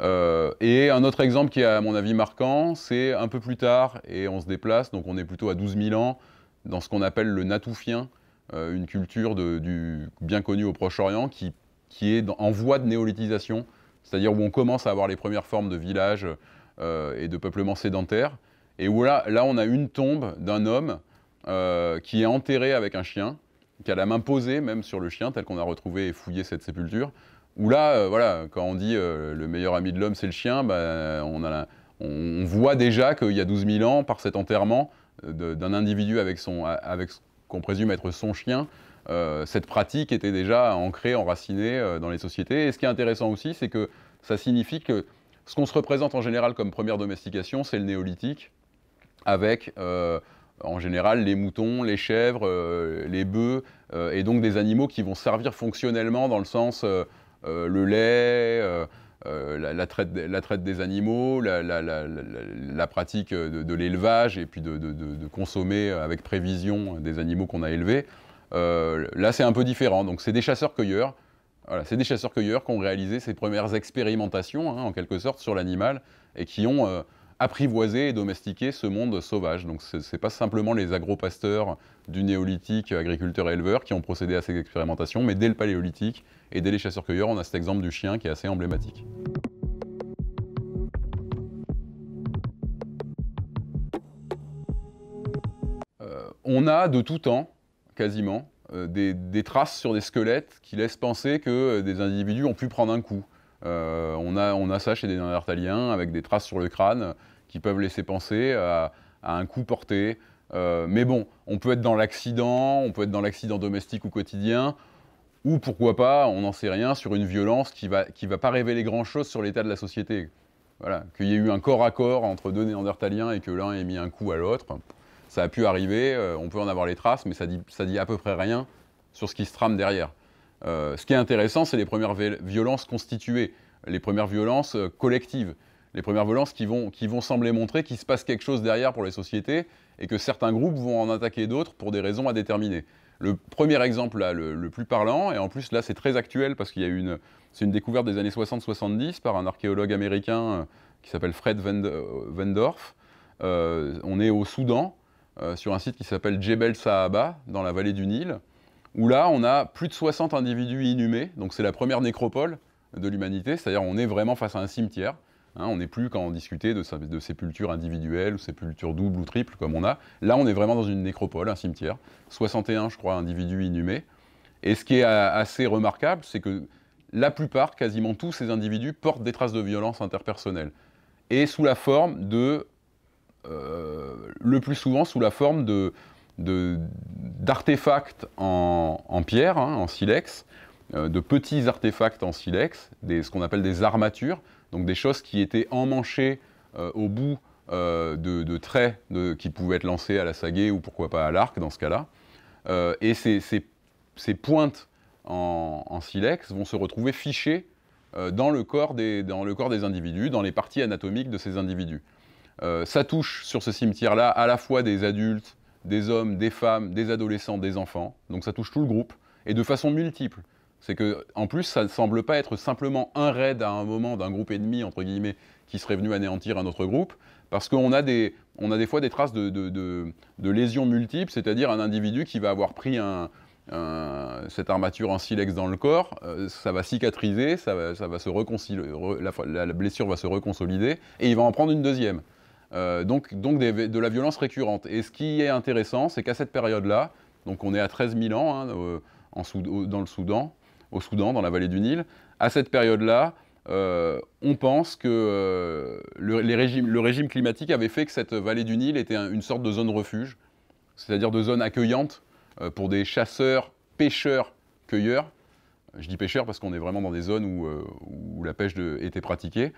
et un autre exemple qui est à mon avis marquant, c'est un peu plus tard, et on se déplace, donc on est plutôt à 12 000 ans, dans ce qu'on appelle le natoufien, euh, une culture du, bien connue au Proche-Orient qui, est en voie de néolithisation, c'est-à-dire où on commence à avoir les premières formes de villages euh, et de peuplement sédentaire, et où là, on a une tombe d'un homme euh, qui est enterré avec un chien, qui a la main posée même sur le chien, tel qu'on a retrouvé et fouillé cette sépulture, où là, voilà, quand on dit le meilleur ami de l'homme c'est le chien, ben, on, on voit déjà qu'il y a 12 000 ans, par cet enterrement, d'un individu avec, son, avec ce qu'on présume être son chien, euh, cette pratique était déjà ancrée, enracinée euh, dans les sociétés. Et ce qui est intéressant aussi, c'est que ça signifie que ce qu'on se représente en général comme première domestication, c'est le néolithique, avec euh, en général les moutons, les chèvres, les bœufs, et donc des animaux qui vont servir fonctionnellement dans le sens le lait. Euh, la, traite, des animaux, la, pratique de, l'élevage et puis de, consommer avec prévision des animaux qu'on a élevés. Euh, là, c'est un peu différent. Donc, c'est des chasseurs-cueilleurs. Voilà, c'est des chasseurs-cueilleurs qui ont réalisé ces premières expérimentations, hein, en quelque sorte, sur l'animal et qui ont euh, apprivoiser et domestiquer ce monde sauvage. Donc ce n'est pas simplement les agro du néolithique, agriculteurs et éleveurs qui ont procédé à ces expérimentations, mais dès le paléolithique et dès les chasseurs-cueilleurs, on a cet exemple du chien qui est assez emblématique. Euh, on a de tout temps, quasiment, euh, des, traces sur des squelettes qui laissent penser que euh, des individus ont pu prendre un coup. Euh, on, a, on, a, ça chez des Néandertaliens avec des traces sur le crâne qui peuvent laisser penser à, un coup porté. Euh, mais bon, on peut être dans l'accident, on peut être dans l'accident domestique ou quotidien, ou pourquoi pas, on n'en sait rien, sur une violence qui va, va pas révéler grand-chose sur l'état de la société. Voilà, qu'il y ait eu un corps à corps entre deux Néandertaliens et que l'un ait mis un coup à l'autre, ça a pu arriver, euh, on peut en avoir les traces, mais ça dit, ça dit à peu près rien sur ce qui se trame derrière. Euh, ce qui est intéressant, c'est les premières violences constituées, les premières violences euh, collectives, les premières violences qui vont, sembler montrer qu'il se passe quelque chose derrière pour les sociétés et que certains groupes vont en attaquer d'autres pour des raisons à déterminer. Le premier exemple là, le, plus parlant, et en plus là c'est très actuel parce qu'il y a une, c'est une découverte des années 60-70 par un archéologue américain euh, qui s'appelle Fred Vendorf. on est au Soudan, sur un site qui s'appelle Jebel Sahaba, dans la vallée du Nil où là, on a plus de 60 individus inhumés, donc c'est la première nécropole de l'humanité, c'est-à-dire on est vraiment face à un cimetière. Hein. on n'est plus quand on discutait de, sépultures individuelles ou sépultures doubles ou triples comme on a. Là, on est vraiment dans une nécropole, un cimetière. 61, je crois, individus inhumés. Et ce qui est euh, assez remarquable, c'est que la plupart, quasiment tous ces individus, portent des traces de violence interpersonnelle. Et sous la forme de. Euh, le plus souvent sous la forme de, d'artefacts en, en, pierre, hein, en silex, euh, de petits artefacts en silex, des, ce qu'on appelle des armatures, donc des choses qui étaient emmanchées euh, au bout euh, de, de, traits qui pouvaient être lancés à la sagaie ou pourquoi pas à l'arc dans ce cas-là. et ces, ces, ces, pointes en, silex vont se retrouver fichées dans le, corps des, dans le corps des individus, dans les parties anatomiques de ces individus. ça touche sur ce cimetière-là à la fois des adultes des hommes, des femmes, des adolescents, des enfants. Donc ça touche tout le groupe et de façon multiple. C'est que, en plus, ça ne semble pas être simplement un raid à un moment d'un groupe ennemi, entre guillemets, qui serait venu anéantir un autre groupe, parce qu'on a des, on a des fois des traces de, de, de, lésions multiples, c'est-à-dire un individu qui va avoir pris cette armature en silex dans le corps, euh, ça va cicatriser, ça va, se la blessure va se reconsolider, et il va en prendre une deuxième. Euh, donc de la violence récurrente. Et ce qui est intéressant, c'est qu'à cette période-là, donc on est à 13 000 ans hein, euh, dans le Soudan, au Soudan, dans la vallée du Nil, à cette période-là, euh, on pense que le, régime climatique avait fait que cette vallée du Nil était une sorte de zone refuge, c'est-à-dire de zone accueillante pour des chasseurs, pêcheurs, cueilleurs. Je dis pêcheurs parce qu'on est vraiment dans des zones où, la pêche était pratiquée.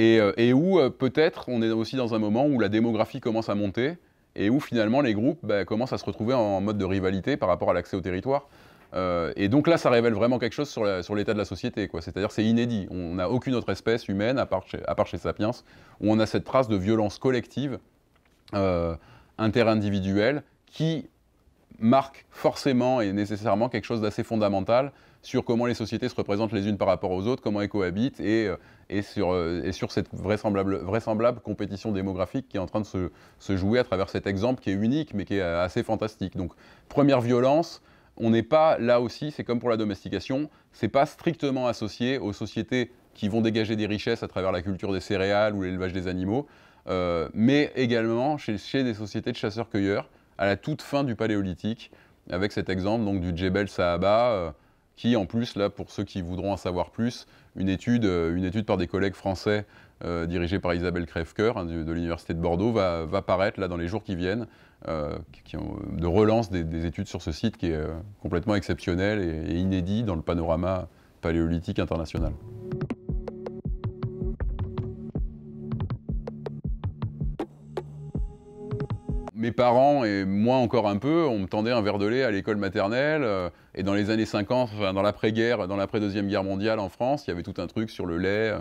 Euh, et, où euh, peut-être on est aussi dans un moment où la démographie commence à monter et où finalement les groupes bah, commencent à se retrouver en mode de rivalité par rapport à l'accès au territoire. Euh, et donc là, ça révèle vraiment quelque chose sur l'état de la société. C'est-à-dire c'est inédit. On n'a aucune autre espèce humaine, à part, chez, Sapiens, où on a cette trace de violence collective, euh, interindividuelle, qui marque forcément et nécessairement quelque chose d'assez fondamental sur comment les sociétés se représentent les unes par rapport aux autres, comment elles cohabitent et, euh, et sur, cette vraisemblable, compétition démographique qui est en train de se, jouer à travers cet exemple qui est unique mais qui est assez fantastique. Donc première violence, on n'est pas là aussi, c'est comme pour la domestication, c'est pas strictement associé aux sociétés qui vont dégager des richesses à travers la culture des céréales ou l'élevage des animaux, euh, mais également chez, des sociétés de chasseurs-cueilleurs à la toute fin du paléolithique, avec cet exemple donc, du Djebel Sahaba. Euh, qui en plus, là, pour ceux qui voudront en savoir plus, une étude, euh, par des collègues français euh, dirigée par Isabelle Crèvecoeur hein, de, l'Université de Bordeaux va, paraître là dans les jours qui viennent, euh, de relance des, études sur ce site qui est complètement exceptionnel et, inédit dans le panorama paléolithique international. mes parents et moi encore un peu, on me tendait un verre de lait à l'école maternelle. Euh, et dans les années 50, dans l'après-guerre, dans l'après-deuxième guerre mondiale en France, il y avait tout un truc sur le lait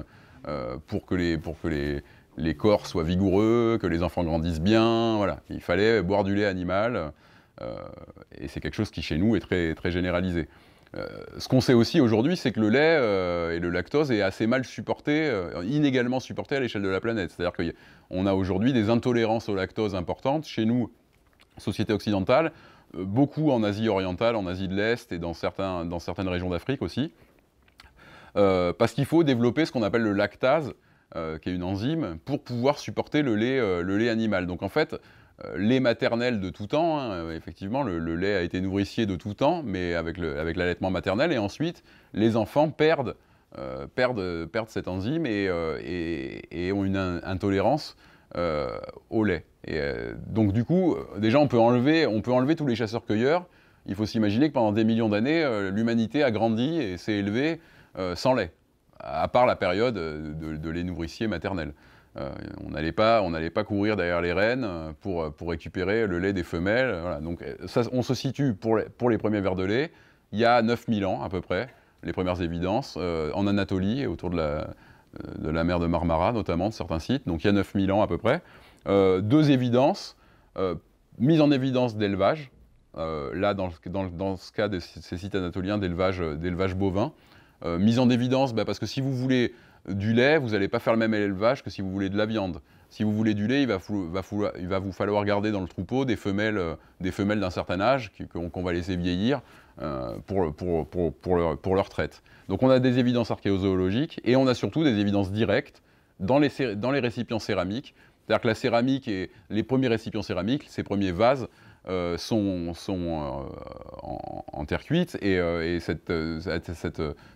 euh, pour que, les, corps soient vigoureux, que les enfants grandissent bien. il fallait boire du lait animal. Euh, et c'est quelque chose qui chez nous est très, très généralisé. Euh, ce qu'on sait aussi aujourd'hui, c'est que le lait euh, et le lactose est assez mal supporté, euh, inégalement supporté à l'échelle de la planète. C'est-à-dire qu'on a, aujourd'hui des intolérances au lactose importantes chez nous, société occidentale, beaucoup en Asie orientale, en Asie de l'Est et dans, certaines régions d'Afrique aussi. parce qu'il faut développer ce qu'on appelle le lactase, qui est une enzyme, pour pouvoir supporter le lait animal. Donc en fait, euh, lait maternel de tout temps. Hein. Euh, effectivement, le, lait a été nourricier de tout temps, mais avec l'allaitement maternel. Et ensuite, les enfants perdent, euh, cette enzyme et, ont une intolérance au lait. donc du coup, déjà, on peut enlever, on peut enlever tous les chasseurs-cueilleurs. Il faut s'imaginer que pendant des millions d'années, l'humanité a grandi et s'est élevée sans lait, à part la période de, de lait nourricier maternel. Euh, on n'allait pas, courir derrière les rennes euh, euh, pour, récupérer le lait des femelles. on se situe pour les, premiers vers de lait, il y a 9000 ans à peu près, les premières évidences, en Anatolie, et autour de la, de mer de Marmara notamment, de certains sites. Donc il y a 9000 ans à peu près. deux évidences, mise en évidence d'élevage, là dans, ce cas de ces sites anatoliens d'élevage bovin. mise en évidence bah, parce que si vous voulez du lait, vous n'allez pas faire le même élevage que si vous voulez de la viande. Si vous voulez du lait, il va, vous falloir garder dans le troupeau des femelles euh, des femelles d'un certain âge qu'on va laisser vieillir euh, pour, leur, traite. Donc on a des évidences archéozoologiques et on a surtout des évidences directes dans les, récipients céramiques. C'est-à-dire que la céramique et les premiers récipients céramiques, ces premiers vases, euh, sont, en, terre cuite et, cette,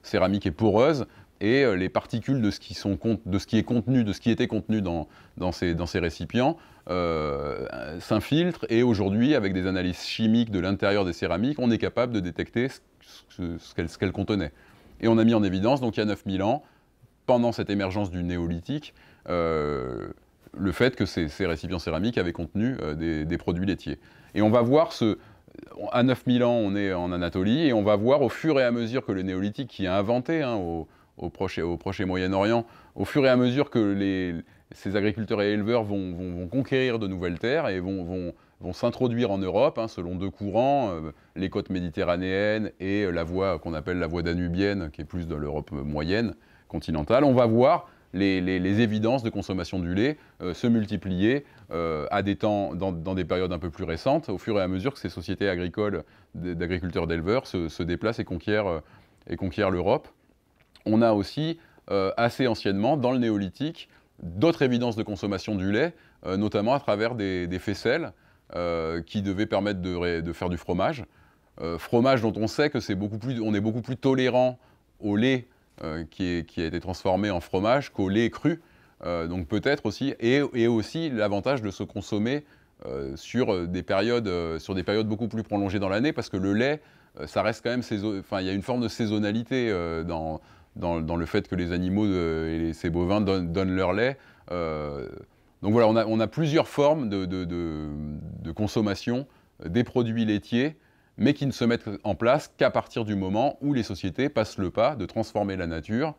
céramique est poreuse et euh, les particules de ce, qui de ce qui est contenu, de ce qui était contenu dans, ces, récipients euh, s'infiltrent et aujourd'hui, avec des analyses chimiques de l'intérieur des céramiques, on est capable de détecter ce, qu'elles contenaient. Et on a mis en évidence, donc il y a 9000 ans, pendant cette émergence du néolithique, euh, le fait que ces, récipients céramiques avaient contenu des, produits laitiers. Et on va voir ce... À 9000 ans, on est en Anatolie, et on va voir au fur et à mesure que le néolithique qui a inventé hein, au Proche et, au Proche Moyen-Orient, au fur et à mesure que ces agriculteurs et éleveurs vont, conquérir de nouvelles terres et vont, s'introduire en Europe hein, selon deux courants, euh, les côtes méditerranéennes et euh, la voie qu'on appelle la voie danubienne, qui est plus de l'Europe moyenne, continentale. On va voir les, évidences de consommation du lait euh, se multiplier à dans, des périodes un peu plus récentes, au fur et à mesure que ces sociétés agricoles d'agriculteurs d'éleveurs se, déplacent et et conquièrent l'Europe on a aussi, euh, assez anciennement, dans le néolithique, d'autres évidences de consommation du lait, euh, notamment à travers des, des faisselles euh, qui devaient permettre de, faire du fromage. fromage dont on sait que c'est beaucoup plus, on est beaucoup plus tolérant au lait qui, a été transformé en fromage qu'au lait cru. donc peut-être aussi, et, aussi l'avantage de se consommer sur, des périodes, sur des périodes beaucoup plus prolongées dans l'année, parce que le lait, ça reste quand même, enfin, il y a une forme de saisonnalité dans, dans, le fait que les animaux et ces bovins donnent, leur lait. Euh, donc voilà, on a, plusieurs formes de, consommation des produits laitiers, mais qui ne se mettent en place qu'à partir du moment où les sociétés passent le pas de transformer la nature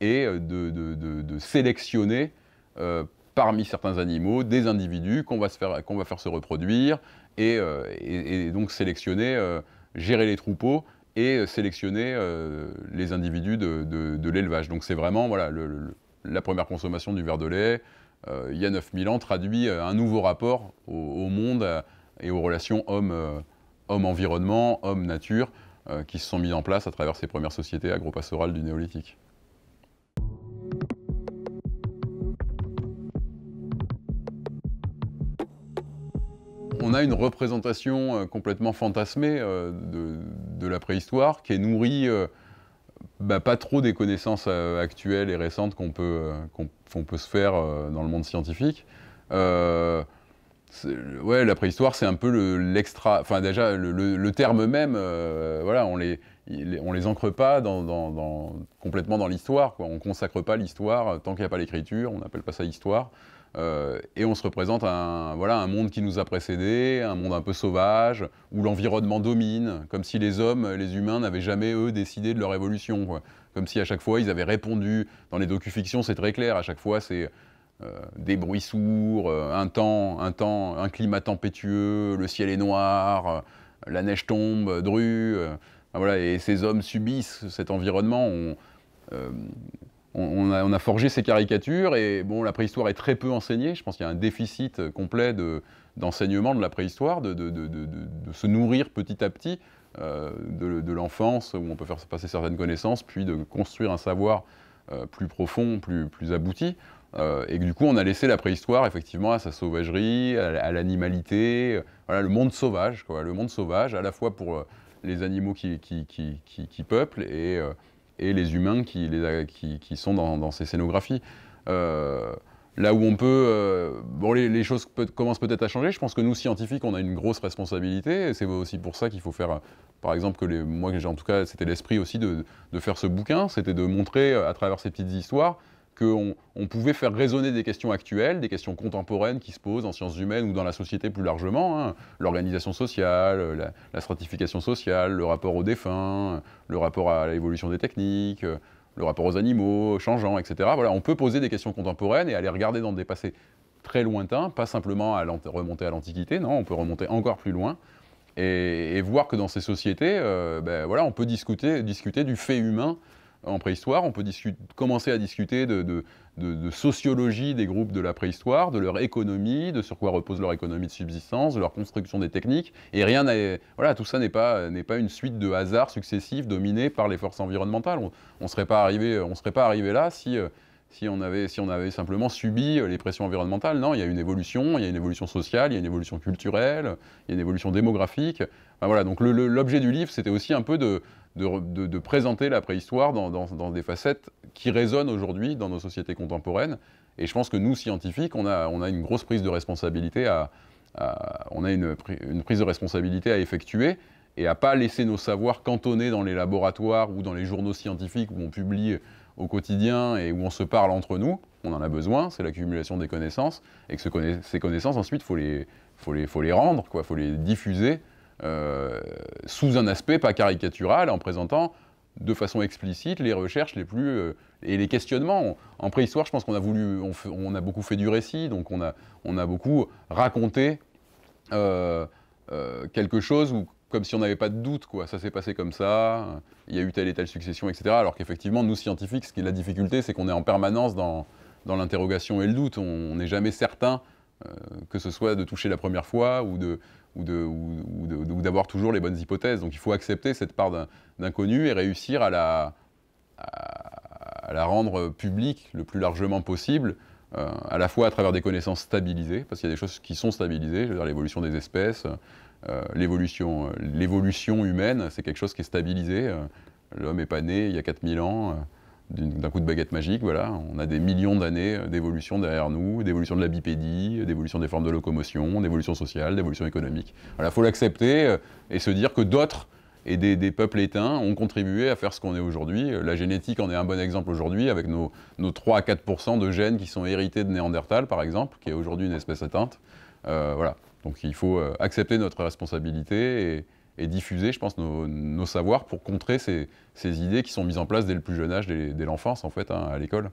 et euh, de, sélectionner euh, parmi certains animaux des individus qu'on va, faire se reproduire et donc sélectionner, gérer les troupeaux et euh, sélectionner euh, les individus de, l'élevage. Donc c'est vraiment voilà, la première consommation du verre de lait, euh, il y a 9000 ans, traduit un nouveau rapport au, monde et aux relations homme-environnement, homme, environnement homme nature qui se sont mis en place à travers ces premières sociétés agropastorales du néolithique. on a une représentation euh, complètement fantasmée euh, de, la préhistoire qui est nourrie euh, bah, pas trop des connaissances actuelles et récentes qu'on peut, se faire dans le monde scientifique. ouais, la préhistoire, c'est un peu l'extra. enfin, déjà, le, terme même, voilà, on les, on les ancre pas complètement dans l'histoire. On consacre pas l'histoire tant qu'il n'y a pas l'écriture. On n'appelle pas ça histoire. Euh, et on se représente un, voilà, un monde qui nous a précédés, un monde un peu sauvage, où l'environnement domine, comme si les hommes, les humains, n'avaient jamais, eux, décidé de leur évolution. Comme si à chaque fois, ils avaient répondu. Dans les docufictions, c'est très clair, à chaque fois, c'est euh, des bruits sourds, euh, un temps, un temps, un climat tempétueux, le ciel est noir, la neige tombe, dru, voilà, et ces hommes subissent cet environnement on a, forgé ces caricatures et bon, la préhistoire est très peu enseignée. Je pense qu'il y a un déficit euh, complet d'enseignement de, la préhistoire, de, se nourrir petit à petit euh, de, l'enfance où on peut faire passer certaines connaissances, puis de construire un savoir euh, plus profond, plus, abouti. et du coup, on a laissé la préhistoire effectivement à sa sauvagerie, à, l'animalité, voilà, le monde sauvage, le monde sauvage à la fois pour les animaux qui, qui peuplent et et les humains qui, les, qui, qui sont dans, dans, ces scénographies. Euh, là où on peut... Euh, bon, les, choses commencent peut-être à changer. Je pense que nous, scientifiques, on a une grosse responsabilité. Et c'est aussi pour ça qu'il faut faire... Euh, par exemple, que les, moi, en tout cas, c'était l'esprit aussi de, de, faire ce bouquin. C'était de montrer, à travers ces petites histoires, qu'on on pouvait faire raisonner des questions actuelles, des questions contemporaines qui se posent en sciences humaines ou dans la société plus largement, hein. l'organisation sociale, la, stratification sociale, le rapport aux défunts, le rapport à l'évolution des techniques, le rapport aux animaux changeants, etc. Voilà, on peut poser des questions contemporaines et aller regarder dans des passés très lointains, pas simplement à remonter à l'Antiquité, non, on peut remonter encore plus loin. Et, voir que dans ces sociétés, euh, ben voilà, on peut discuter du fait humain en préhistoire. On peut commencer à discuter de, sociologie des groupes de la préhistoire, de leur économie, de sur quoi repose leur économie de subsistance, de leur construction des techniques. Et rien voilà, tout ça n'est pas, pas une suite de hasards successifs dominés par les forces environnementales. On ne serait, pas arrivé, serait pas arrivé là si... Euh, si on, avait, si on, avait, simplement subi euh, les pressions environnementales. Non, il y a une évolution, il y a une évolution sociale, il y a une évolution culturelle, il y a une évolution démographique. voilà, donc l'objet du livre, c'était aussi un peu de, de, présenter la préhistoire dans, des facettes qui résonnent aujourd'hui dans nos sociétés contemporaines. Et je pense que nous, scientifiques, on a, une grosse prise de responsabilité à, on a une, prise de responsabilité à effectuer et à pas laisser nos savoirs cantonnés dans les laboratoires ou dans les journaux scientifiques où on publie au quotidien et où on se parle entre nous. On en a besoin, c'est l'accumulation des connaissances et que ces connaissances ensuite faut les, faut les, rendre, il faut les diffuser euh, sous un aspect pas caricatural, en présentant de façon explicite les recherches les plus euh, et les questionnements. En préhistoire, je pense qu'on a voulu, on, a beaucoup fait du récit, donc on a, beaucoup raconté euh, quelque chose comme si on n'avait pas de doute, quoi. Ça s'est passé comme ça, il y a eu telle et telle succession, etc. Alors qu'effectivement, nous scientifiques, ce qui est la difficulté, c'est qu'on est en permanence dans, l'interrogation et le doute. On n'est jamais certain que ce soit de toucher la première fois ou de, ou d'avoir toujours les bonnes hypothèses. Donc il faut accepter cette part d'inconnu et réussir à la, rendre publique le plus largement possible, euh, à la fois à travers des connaissances stabilisées, parce qu'il y a des choses qui sont stabilisées, je l'évolution des espèces, euh, euh, l'évolution humaine, c'est quelque chose qui est stabilisé. L'homme n'est pas né il y a 4000 ans d'un coup de baguette magique, voilà, on a des millions d'années euh, d'évolution derrière nous, d'évolution de la bipédie, euh, d'évolution des formes de locomotion, d'évolution sociale, d'évolution économique. Voilà, faut l'accepter euh, et se dire que d'autres et des, peuples éteints ont contribué à faire ce qu'on est aujourd'hui. La génétique en est un bon exemple aujourd'hui, avec nos, nos, 3 à 4 de gènes qui sont hérités de Néandertal, par exemple, qui est aujourd'hui une espèce éteinte. voilà. Donc il faut accepter notre responsabilité et, et diffuser, je pense, nos, savoirs pour contrer ces, idées qui sont mises en place dès le plus jeune âge, dès, l'enfance, en fait, hein, à l'école.